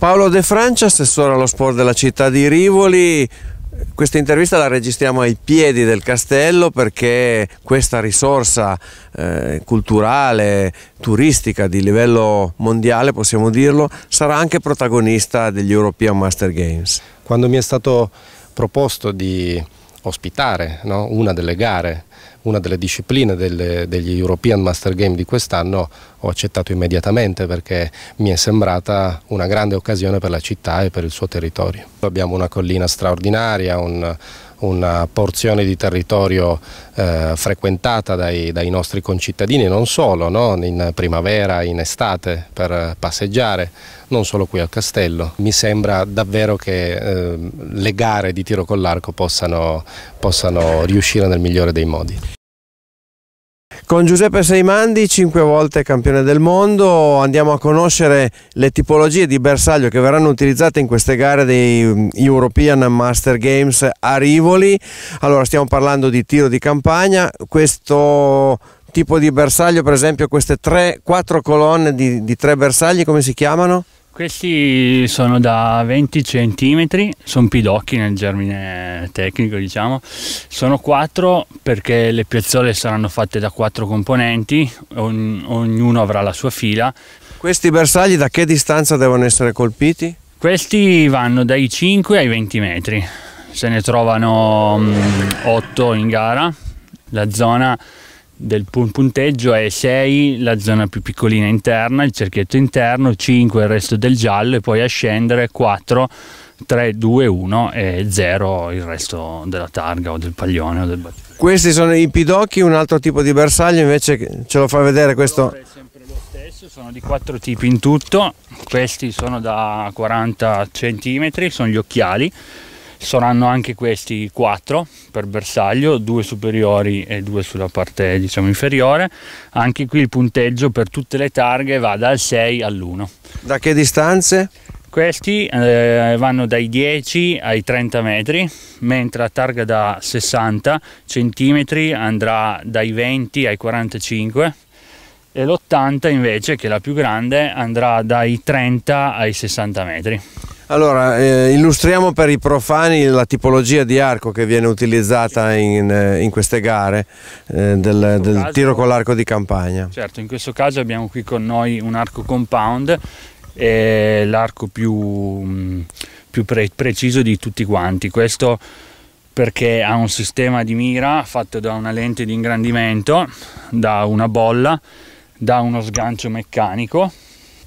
Paolo De Francia, assessore allo sport della città di Rivoli, questa intervista la registriamo ai piedi del castello perché questa risorsa eh, culturale, turistica di livello mondiale, possiamo dirlo, sarà anche protagonista degli European Master Games. Quando mi è stato proposto di ospitare no, una delle gare una delle discipline del, degli European Master Game di quest'anno ho accettato immediatamente perché mi è sembrata una grande occasione per la città e per il suo territorio. Abbiamo una collina straordinaria, un, una porzione di territorio eh, frequentata dai, dai, nostri concittadini, non solo no? in primavera, in estate, per passeggiare, non solo qui al castello. Mi sembra davvero che eh, le gare di tiro con l'arco possano, possano riuscire nel migliore dei modi. Con Giuseppe Seimandi, cinque volte campione del mondo, andiamo a conoscere le tipologie di bersaglio che verranno utilizzate in queste gare dei mm, European Master Games a Rivoli. Allora, stiamo parlando di tiro di campagna, questo tipo di bersaglio, per esempio queste 3-4 colonne di, di tre bersagli, come si chiamano? Questi sono da 20 cm, sono pidocchi nel germine tecnico diciamo, sono 4 perché le piazzole saranno fatte da 4 componenti, ogn ognuno avrà la sua fila. Questi bersagli da che distanza devono essere colpiti? Questi vanno dai 5 ai 20 metri, se ne trovano 8 mm, in gara, la zona del punteggio è 6 la zona più piccolina interna, il cerchietto interno, 5 il resto del giallo e poi a scendere 4, 3, 2, 1 e 0 il resto della targa o del paglione o del battifiore. Questi sono i pidocchi, un altro tipo di bersaglio invece ce lo fa vedere questo... È sempre lo stesso, sono di quattro tipi in tutto, questi sono da 40 cm, sono gli occhiali saranno anche questi 4 per bersaglio, 2 superiori e 2 sulla parte diciamo, inferiore. Anche qui il punteggio per tutte le targhe va dal 6 all'1. Da che distanze? Questi eh, vanno dai 10 ai 30 metri, mentre la targa da 60 cm andrà dai 20 ai 45 e l'80 invece, che è la più grande, andrà dai 30 ai 60 metri. Allora, eh, illustriamo per i profani la tipologia di arco che viene utilizzata in, eh, in queste gare eh, del, del caso, tiro con l'arco di campagna. Certo, in questo caso abbiamo qui con noi un arco compound, è l'arco più, mm, più pre preciso di tutti quanti. Questo perché ha un sistema di mira fatto da una lente di ingrandimento, da una bolla, da uno sgancio meccanico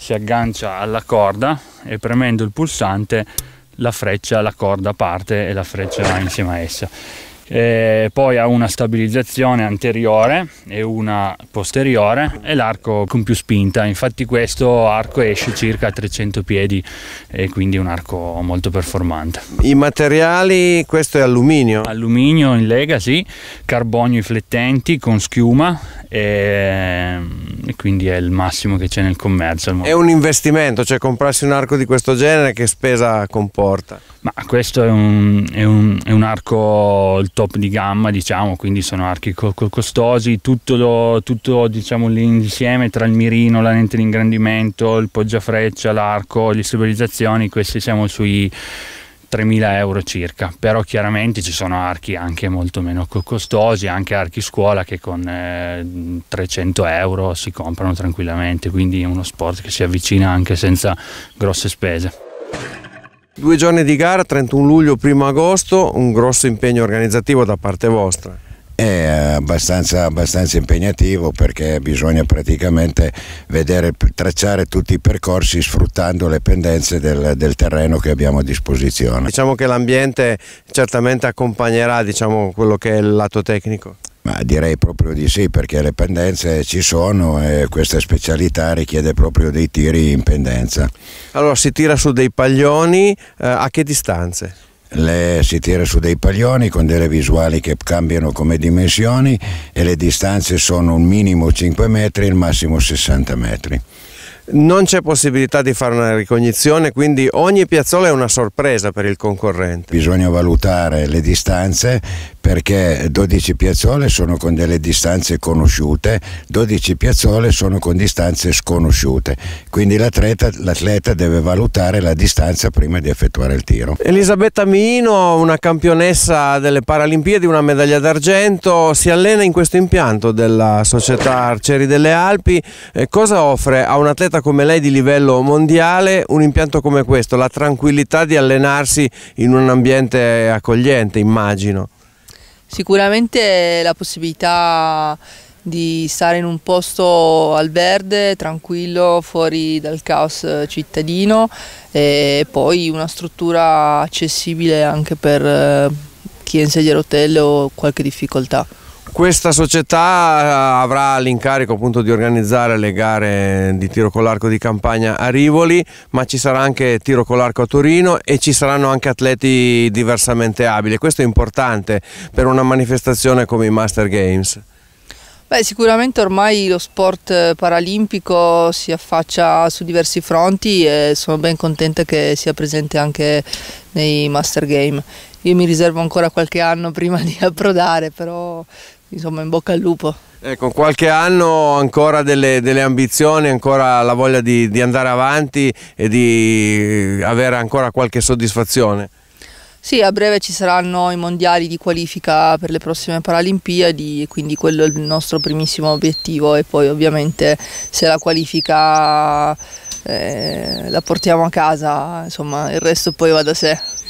si aggancia alla corda e premendo il pulsante la freccia, la corda parte e la freccia va insieme a essa. E poi ha una stabilizzazione anteriore e una posteriore e l'arco con più spinta infatti questo arco esce circa a 300 piedi e quindi un arco molto performante i materiali questo è alluminio alluminio in lega sì carbonio riflettenti con schiuma e quindi è il massimo che c'è nel commercio. È un investimento, cioè comprarsi un arco di questo genere che spesa comporta? Ma questo è un, è un, è un arco il top di gamma, diciamo, quindi sono archi costosi, tutto, lo, tutto diciamo, l'insieme tra il mirino, la lente di ingrandimento, il poggiafreccia, l'arco, le stabilizzazioni, questi siamo sui 3.000 euro circa, però chiaramente ci sono archi anche molto meno costosi, anche archi scuola che con eh, 300 euro si comprano tranquillamente, quindi è uno sport che si avvicina anche senza grosse spese. Due giorni di gara, 31 luglio, 1 agosto, un grosso impegno organizzativo da parte vostra. È abbastanza, abbastanza, impegnativo perché bisogna praticamente vedere, tracciare tutti i percorsi sfruttando le pendenze del, del terreno che abbiamo a disposizione. Diciamo che l'ambiente certamente accompagnerà diciamo, quello che è il lato tecnico. Ma direi proprio di sì, perché le pendenze ci sono e questa specialità richiede proprio dei tiri in pendenza. Allora si tira su dei paglioni, eh, a che distanze? le, si tira su dei paglioni con delle visuali che cambiano come dimensioni e le distanze sono un minimo 5 metri il massimo 60 metri. Non c'è possibilità di fare una ricognizione, quindi ogni piazzola è una sorpresa per il concorrente. Bisogna valutare le distanze perché 12 piazzole sono con delle distanze conosciute, 12 piazzole sono con distanze sconosciute, quindi l'atleta, deve valutare la distanza prima di effettuare il tiro. Elisabetta Mino, una campionessa delle Paralimpiadi, una medaglia d'argento, si allena in questo impianto della società Arcieri delle Alpi, eh, cosa offre a un atleta come lei di livello mondiale un impianto come questo, la tranquillità di allenarsi in un ambiente accogliente immagino? Sicuramente la possibilità di stare in un posto al verde, tranquillo, fuori dal caos cittadino e poi una struttura accessibile anche per eh, chi è in sedia a rotelle o qualche difficoltà. Questa società eh, avrà l'incarico appunto di organizzare le gare di tiro con l'arco di campagna a Rivoli, ma ci sarà anche tiro con l'arco a Torino e ci saranno anche atleti diversamente abili. Questo è importante per una manifestazione come i Master Games. Beh, sicuramente ormai lo sport paralimpico si affaccia su diversi fronti e sono ben contenta che sia presente anche nei Master Game. Io mi riservo ancora qualche anno prima di approdare, però insomma in bocca al lupo. con ecco, qualche anno ancora delle, delle ambizioni, ancora la voglia di, di, andare avanti e di avere ancora qualche soddisfazione. Sì, a breve ci saranno i mondiali di qualifica per le prossime Paralimpiadi, quindi quello è il nostro primissimo obiettivo e poi ovviamente se la qualifica eh, la portiamo a casa, insomma il resto poi va da sé.